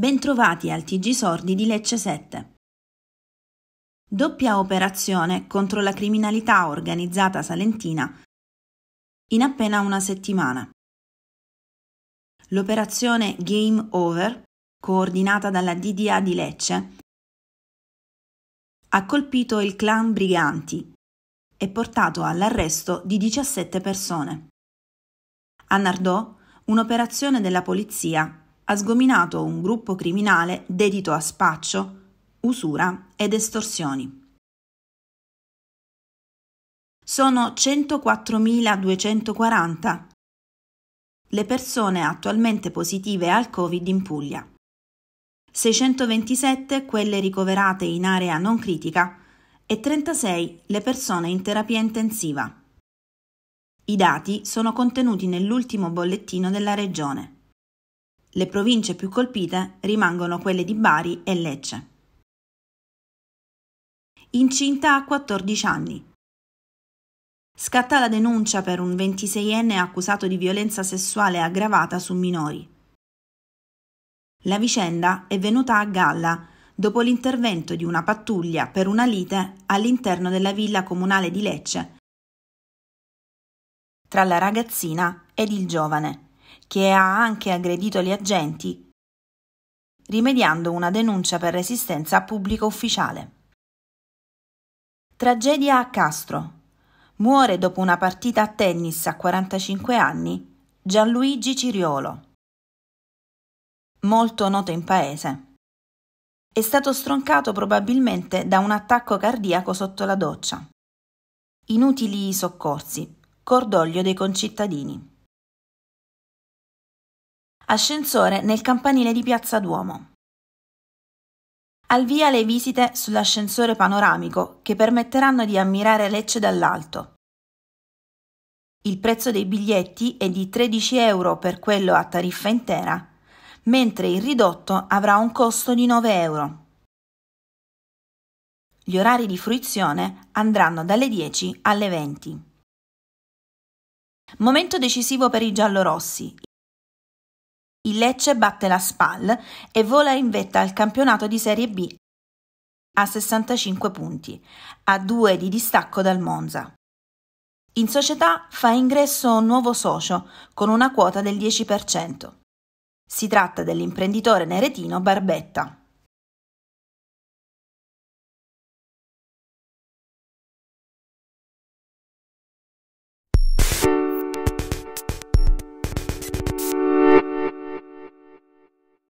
Bentrovati al TG Sordi di Lecce 7. Doppia operazione contro la criminalità organizzata salentina in appena una settimana. L'operazione Game Over, coordinata dalla DDA di Lecce, ha colpito il clan Briganti e portato all'arresto di 17 persone. A Nardò, un'operazione della polizia ha sgominato un gruppo criminale dedito a spaccio, usura ed estorsioni. Sono 104.240 le persone attualmente positive al Covid in Puglia, 627 quelle ricoverate in area non critica e 36 le persone in terapia intensiva. I dati sono contenuti nell'ultimo bollettino della Regione. Le province più colpite rimangono quelle di Bari e Lecce. Incinta a 14 anni. Scatta la denuncia per un 26enne accusato di violenza sessuale aggravata su minori. La vicenda è venuta a galla dopo l'intervento di una pattuglia per una lite all'interno della villa comunale di Lecce tra la ragazzina ed il giovane che ha anche aggredito gli agenti, rimediando una denuncia per resistenza a pubblico ufficiale. Tragedia a Castro. Muore dopo una partita a tennis a 45 anni Gianluigi Ciriolo. Molto noto in paese. È stato stroncato probabilmente da un attacco cardiaco sotto la doccia. Inutili i soccorsi. Cordoglio dei concittadini. Ascensore nel campanile di Piazza Duomo. Al via le visite sull'ascensore panoramico che permetteranno di ammirare Lecce dall'alto. Il prezzo dei biglietti è di 13 euro per quello a tariffa intera, mentre il ridotto avrà un costo di 9 euro. Gli orari di fruizione andranno dalle 10 alle 20. Momento decisivo per i giallorossi, il Lecce batte la Spal e vola in vetta al campionato di Serie B a 65 punti, a 2 di distacco dal Monza. In società fa ingresso un nuovo socio con una quota del 10%. Si tratta dell'imprenditore neretino Barbetta.